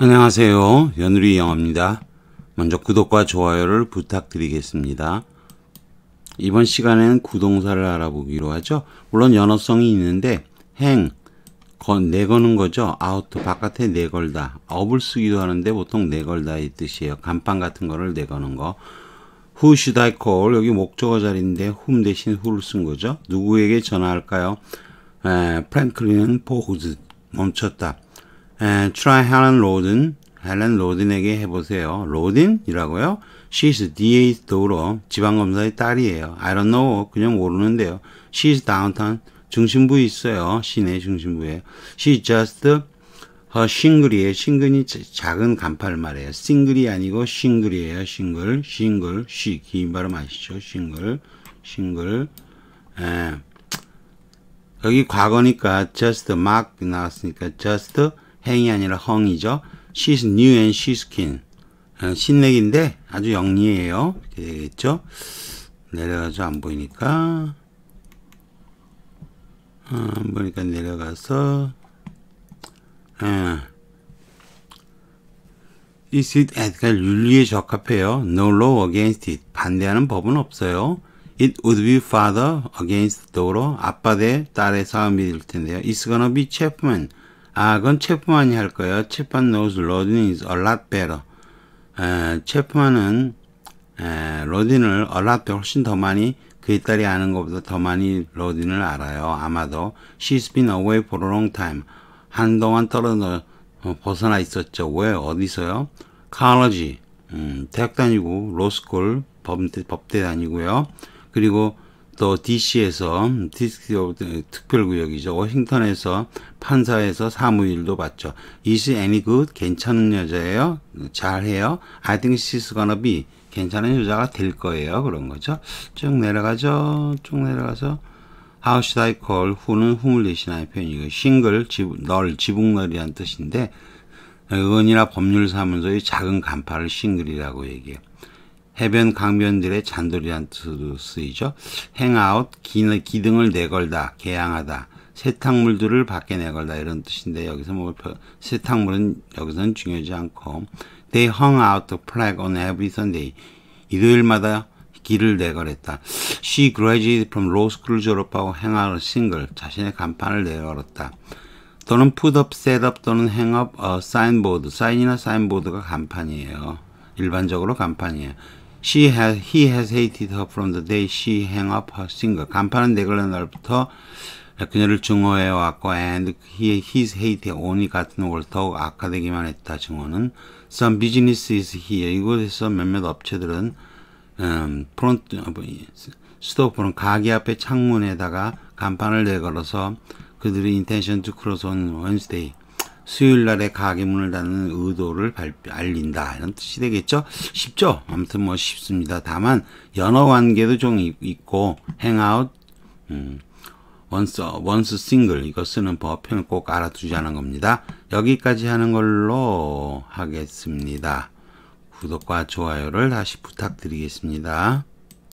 안녕하세요. 연우리 영어입니다. 먼저 구독과 좋아요를 부탁드리겠습니다. 이번 시간에는 구동사를 알아보기로 하죠. 물론 연어성이 있는데 행, 건, 내거는 네 거죠. 아우트, 바깥에 내걸다. 네 업을 쓰기도 하는데 보통 내걸다의 네 뜻이에요. 간판 같은 거를 내거는 거. Who should I call? 여기 목적어 자리인데 whom 대신 who를 쓴 거죠. 누구에게 전화할까요? 프랭클린은 포호즈 멈췄다. 에, try Helen Rodin. 헬렌 로딘에게 해보세요. 로딘이라고요? She's DA's daughter. 지방검사의 딸이에요. I don't know. 그냥 모르는데요. She's downtown. 중심부 있어요. 시내 중심부에. She just her s i n g l 이에요 싱글이 작은 간판말이에요 싱글이 아니고 싱글이에요. 싱글, 싱글, s 긴 발음 아시죠? 싱글, 싱글. 에. 여기 과거니까 just 막 나왔으니까 just 행이 아니라 헝이죠. She's new and she's keen. 신맥인데 아주 영리해요. 이렇게 되겠죠. 내려가서 안 보이니까 아, 안 보니까 내려가서 아. Is it 그러니까 윤리에 적합해요. No law against it. 반대하는 법은 없어요. It would be father against daughter. 아빠 대 딸의 싸움이 될 텐데요. It's gonna be Chapman. 아, 그건 체프만이 할 거예요. 체프만 knows Rodin is a lot better. 에, 체프만은 에, 로딘을 a lot 훨씬 더 많이 그의 딸이 아는 것보다 더 많이 로딘을 알아요. 아마도 she's been away for a long time. 한동안 떨어져 어, 벗어나 있었죠. 왜? 어디서요? 칼러지 음, 대학 다니고 로스쿨 법대, 법대 다니고요. 그리고 또 DC에서 디스크 특별구역이죠. 워싱턴에서 판사에서 사무일도 봤죠 Is any good? 괜찮은 여자예요. 잘해요. I think she's gonna be 괜찮은 여자가 될 거예요. 그런 거죠. 쭉 내려가죠. 쭉 내려가서 How should I call? who는 whom을 대신하는 표현이고 싱글, 지부, 널, 지붕널이란 뜻인데 의원이나 법률사무소의 작은 간판을 싱글이라고 얘기해요. 해변 강변들의 잔돌이란 뜻으로 쓰이죠. 행아웃, 기등을 내걸다, 개양하다, 세탁물들을 밖에 내걸다 이런 뜻인데 여기서 뭐 세탁물은 여기서는 중요하지 않고 They hung out the flag on every Sunday. 일요일마다 길을 내걸었다. She graduated from law school 졸업하고 행아웃 싱글 자신의 간판을 내걸었다. 또는 put up, set up 또는 hang up, 어, signboard, 사인이나 사인보드가 간판이에요. 일반적으로 간판이에요. She has, he has hated her from the day she hang up her singer. 간판은 내걸려 날부터 그녀를 증오해 왔고 and he, his hate on이 같은 올 더욱 악화되기만 했다. 증오는 some business is here. 이곳에서 몇몇 업체들은 음, 프론트 스토프는 가게 앞에 창문에다가 간판을 내걸어서 그들의 intention to cross on Wednesday 수요일 날에 가게 문을 닫는 의도를 발, 표 알린다. 이런 뜻이 되겠죠? 쉽죠? 아무튼 뭐 쉽습니다. 다만, 연어 관계도 좀 있고, 행아웃, 음, 원스, 원스 싱글, 이거 쓰는 법표을꼭 알아두자는 겁니다. 여기까지 하는 걸로 하겠습니다. 구독과 좋아요를 다시 부탁드리겠습니다.